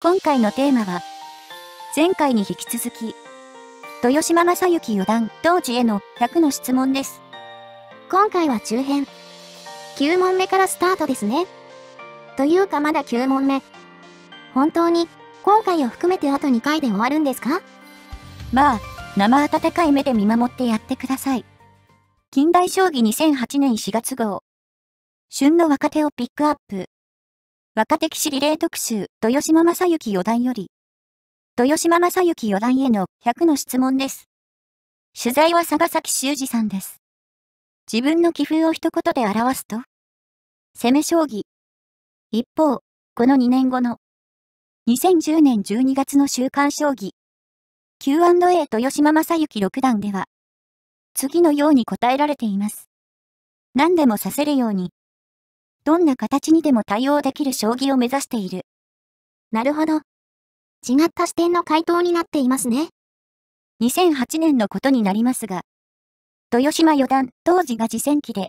今回のテーマは、前回に引き続き、豊島正幸四段当時への100の質問です。今回は中編。9問目からスタートですね。というかまだ9問目。本当に、今回を含めてあと2回で終わるんですかまあ、生温かい目で見守ってやってください。近代将棋2008年4月号。旬の若手をピックアップ。若手騎士リレー特集、豊島正幸四段より。豊島正幸四段への100の質問です。取材は佐賀崎修二さんです。自分の棋風を一言で表すと攻め将棋。一方、この2年後の2010年12月の週刊将棋 Q&A 豊島正幸六段では次のように答えられています。何でもさせるようにどんな形にでも対応できる将棋を目指している。なるほど。違った視点の回答になっていますね。2008年のことになりますが、豊島四段、当時が次戦期で、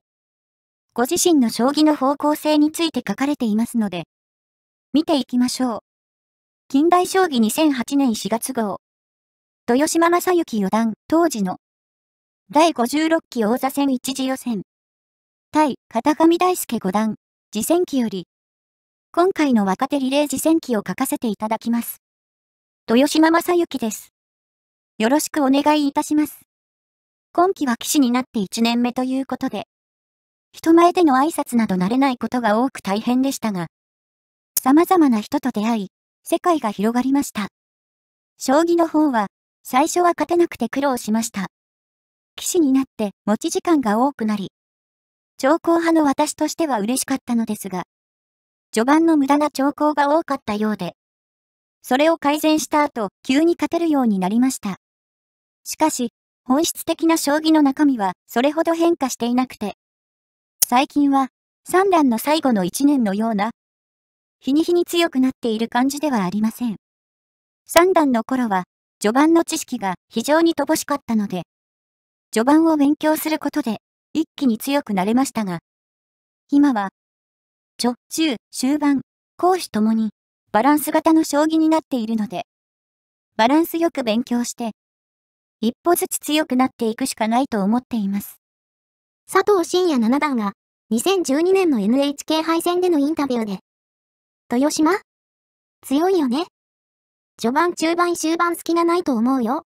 ご自身の将棋の方向性について書かれていますので、見ていきましょう。近代将棋2008年4月号、豊島正幸四段、当時の、第56期王座戦一次予選、対、片上大輔五段、次戦記より、今回の若手リレー次戦記を書かせていただきます。豊島正幸です。よろしくお願いいたします。今期は騎士になって1年目ということで、人前での挨拶など慣れないことが多く大変でしたが、様々な人と出会い、世界が広がりました。将棋の方は、最初は勝てなくて苦労しました。騎士になって持ち時間が多くなり、長考派の私としては嬉しかったのですが、序盤の無駄な長考が多かったようで、それを改善した後、急に勝てるようになりました。しかし、本質的な将棋の中身はそれほど変化していなくて、最近は三段の最後の一年のような、日に日に強くなっている感じではありません。三段の頃は、序盤の知識が非常に乏しかったので、序盤を勉強することで、一気に強くなれましたが、今は、直中、終盤、攻守ともに、バランス型の将棋になっているので、バランスよく勉強して、一歩ずつ強くなっていくしかないと思っています。佐藤真也七段が、2012年の NHK 杯戦でのインタビューで、豊島強いよね。序盤中盤終盤隙がないと思うよ。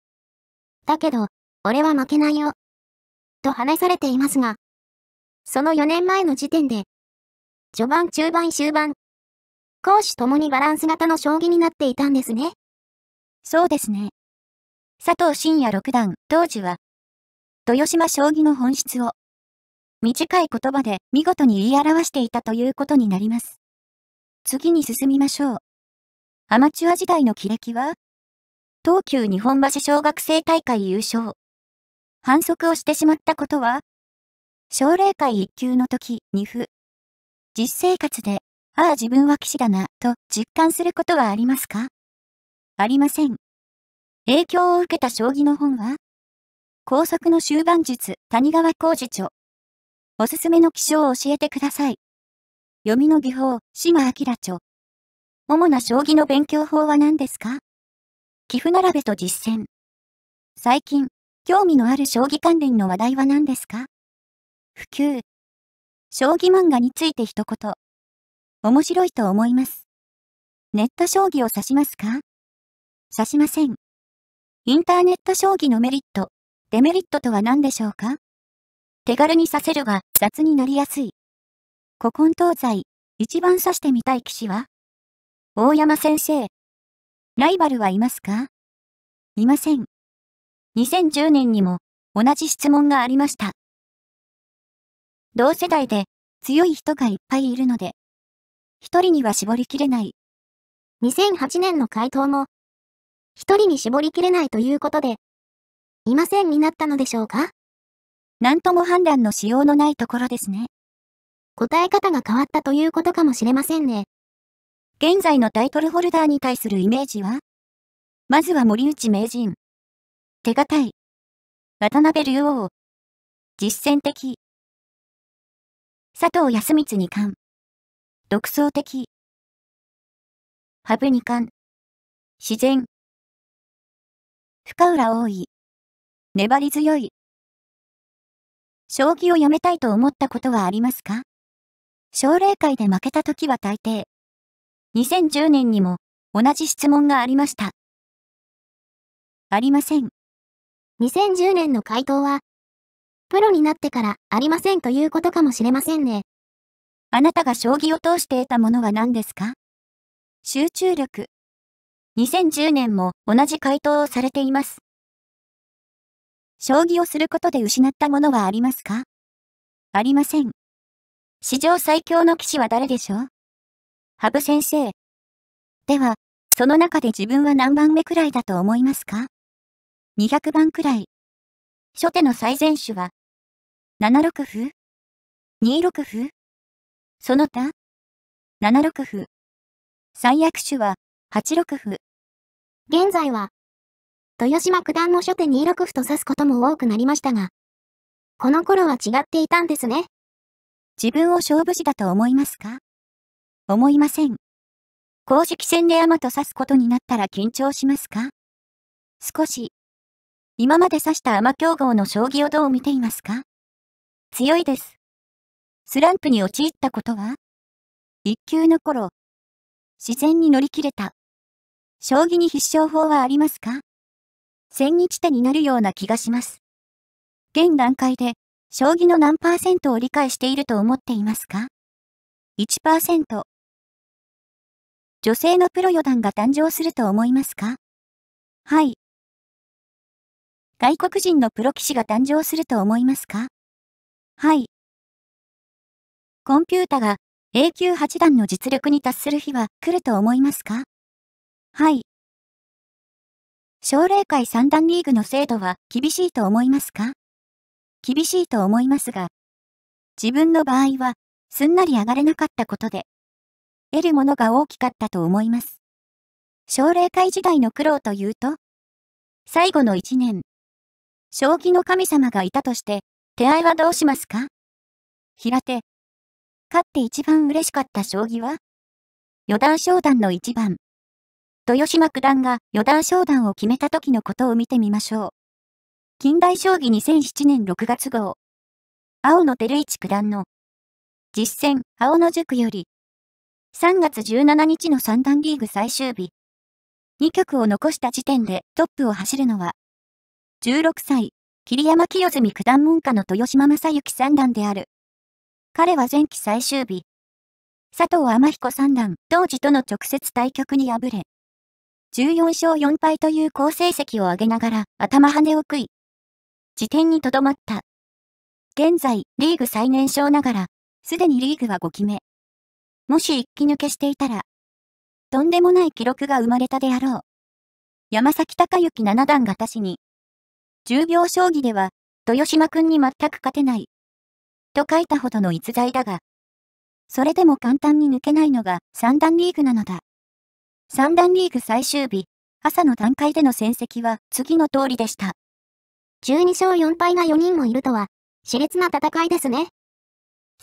だけど、俺は負けないよ。と話されていますが、その4年前の時点で、序盤中盤終盤、攻守ともにバランス型の将棋になっていたんですね。そうですね。佐藤慎也六段、当時は、豊島将棋の本質を、短い言葉で見事に言い表していたということになります。次に進みましょう。アマチュア時代の記歴は東急日本橋小学生大会優勝。反則をしてしまったことは奨励会一級の時、二歩。実生活で、ああ自分は騎士だな、と実感することはありますかありません。影響を受けた将棋の本は高速の終盤術、谷川浩二著。おすすめの気象を教えてください。読みの技法、島明著。主な将棋の勉強法は何ですか寄付並べと実践。最近、興味のある将棋関連の話題は何ですか普及。将棋漫画について一言。面白いと思います。ネット将棋を指しますか指しません。インターネット将棋のメリット、デメリットとは何でしょうか手軽に指せるが雑になりやすい。古今東西、一番指してみたい棋士は大山先生。ライバルはいますかいません。2010年にも同じ質問がありました。同世代で強い人がいっぱいいるので、一人には絞りきれない。2008年の回答も、一人に絞りきれないということで、いませんになったのでしょうか何とも判断のしようのないところですね。答え方が変わったということかもしれませんね。現在のタイトルホルダーに対するイメージはまずは森内名人。手堅い。渡辺竜王。実践的。佐藤康光二冠。独創的。羽生二冠。自然。深浦多い。粘り強い。将棋をやめたいと思ったことはありますか奨励会で負けた時は大抵。2010年にも同じ質問がありました。ありません。2010年の回答は、プロになってからありませんということかもしれませんね。あなたが将棋を通して得たものは何ですか集中力。2010年も同じ回答をされています。将棋をすることで失ったものはありますかありません。史上最強の騎士は誰でしょう羽生先生。では、その中で自分は何番目くらいだと思いますか200番くらい。初手の最善手は、7六歩 ?2 六歩その他 ?7 六歩。最悪手は、8六歩。現在は、豊島九段の初手2六歩と指すことも多くなりましたが、この頃は違っていたんですね。自分を勝負師だと思いますか思いません。公式戦で山と指すことになったら緊張しますか少し、今まで指したアマ競合の将棋をどう見ていますか強いです。スランプに陥ったことは一級の頃、自然に乗り切れた。将棋に必勝法はありますか千日手になるような気がします。現段階で、将棋の何パーセントを理解していると思っていますか ?1% 女性のプロ四段が誕生すると思いますかはい。外国人のプロ棋士が誕生すると思いますかはい。コンピュータが A 級8段の実力に達する日は来ると思いますかはい。奨励会三段リーグの制度は厳しいと思いますか厳しいと思いますが、自分の場合はすんなり上がれなかったことで、得るものが大きかったと思います。奨励会時代の苦労というと、最後の1年、将棋の神様がいたとして、手合いはどうしますか平手。勝って一番嬉しかった将棋は四段昇段の一番。豊島九段が四段昇段を決めた時のことを見てみましょう。近代将棋2007年6月号。青野照一九段の実戦、青野塾より3月17日の三段リーグ最終日。2局を残した時点でトップを走るのは16歳、桐山清澄九段門下の豊島正幸三段である。彼は前期最終日、佐藤天彦三段、当時との直接対局に敗れ、14勝4敗という好成績を上げながら頭跳ねを食い、時点にとどまった。現在、リーグ最年少ながら、すでにリーグは5期目。もし一気抜けしていたら、とんでもない記録が生まれたであろう。山崎隆之七段が他しに、10秒将棋では、豊島くんに全く勝てない。と書いたほどの逸材だが、それでも簡単に抜けないのが三段リーグなのだ。三段リーグ最終日、朝の段階での戦績は次の通りでした。12勝4敗が4人もいるとは、熾烈な戦いですね。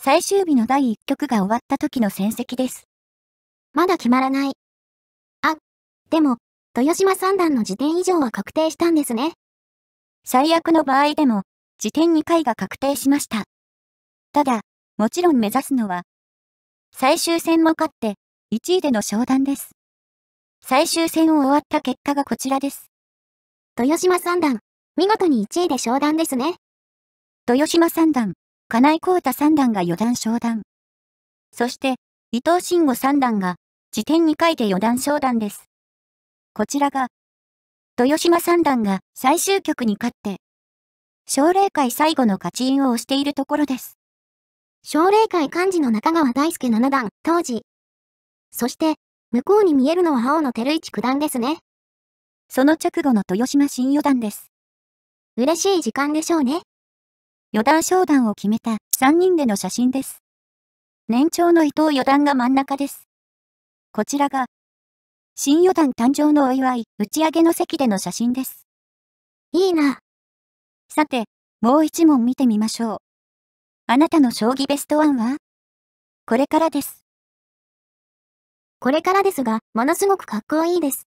最終日の第1局が終わった時の戦績です。まだ決まらない。あ、でも、豊島三段の時点以上は確定したんですね。最悪の場合でも、時点2回が確定しました。ただ、もちろん目指すのは、最終戦も勝って、1位での商談です。最終戦を終わった結果がこちらです。豊島三段、見事に1位で商談ですね。豊島三段、金井光太三段が四段商談。そして、伊藤慎吾三段が、時点2回で四段商談です。こちらが、豊島三段が最終局に勝って、奨励会最後の勝ち印を押しているところです。奨励会幹事の中川大輔七段、当時。そして、向こうに見えるのは青の照一九段ですね。その直後の豊島新四段です。嬉しい時間でしょうね。四段商談を決めた3人での写真です。年長の伊藤四段が真ん中です。こちらが新四段誕生のお祝い、打ち上げの席での写真です。いいな。さて、もう一問見てみましょう。あなたの将棋ベストワンはこれからです。これからですが、ものすごくかっこいいです。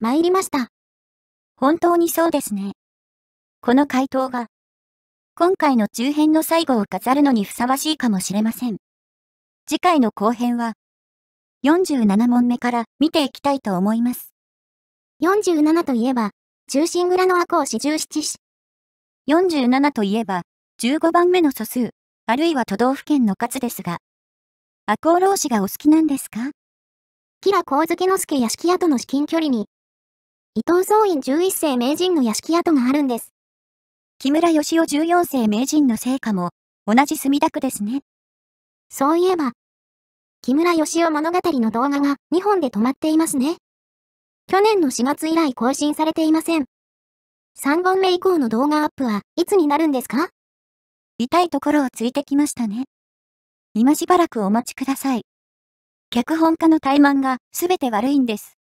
参りました。本当にそうですね。この回答が、今回の中編の最後を飾るのにふさわしいかもしれません。次回の後編は、47問目から見ていきたいと思います。47といえば、中心蔵の赤を四十七子。47といえば、15番目の素数、あるいは都道府県の数ですが、赤穂浪士がお好きなんですか吉良光月之助屋敷跡の至近距離に、伊藤総院11世名人の屋敷跡があるんです。木村義雄14世名人の成果も、同じ墨田区ですね。そういえば、木村義雄物語の動画が2本で止まっていますね。去年の4月以来更新されていません。3本目以降の動画アップはいつになるんですか痛いところをついてきましたね。今しばらくお待ちください。脚本家の怠慢が全て悪いんです。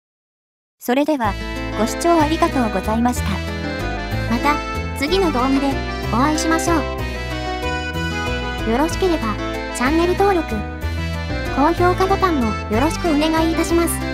それでは、ご視聴ありがとうございました。また、次の動画でお会いしましょう。よろしければ、チャンネル登録、高評価ボタンもよろしくお願いいたします。